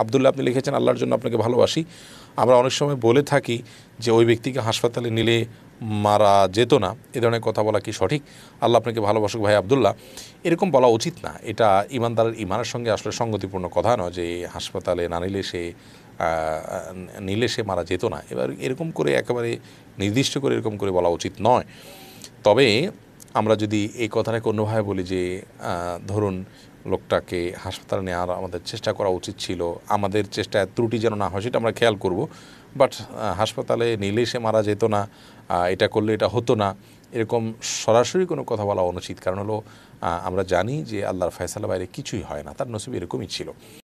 আবদুল্লাহ আপনি লিখেছেন আল্লাহর জন্য আপনাকে ভালোবাসি আমরা অনেক সময় বলে থাকি যে ওই ব্যক্তিকে হাসপাতালে নিলে মারা যেত না এ ধরনের কথা বলা কি সঠিক আল্লাহ আপনাকে ভালোবাসুক ভাই আবদুল্লাহ এরকম বলা উচিত না এটা ইমানদারের ইমানের সঙ্গে আসলে সঙ্গতিপূর্ণ কথা নয় যে হাসপাতালে না নিলে সে নিলে সে মারা যেত না এবার এরকম করে একেবারে নির্দিষ্ট করে এরকম করে বলা উচিত নয় তবে আমরা যদি এই কথাটাকে অন্যভাবে বলি যে ধরুন লোকটাকে হাসপাতালে নেওয়ার আমাদের চেষ্টা করা উচিত ছিল আমাদের চেষ্টায় ত্রুটি যেন না হয় সেটা আমরা খেয়াল করব বাট হাসপাতালে নিলে সে মারা যেত না এটা করলে এটা হতো না এরকম সরাসরি কোনো কথা বলা অনুচিত কারণ হলো আমরা জানি যে আল্লাহর ফয়সালা বাইরে কিছুই হয় না তার নসিব এরকমই ছিল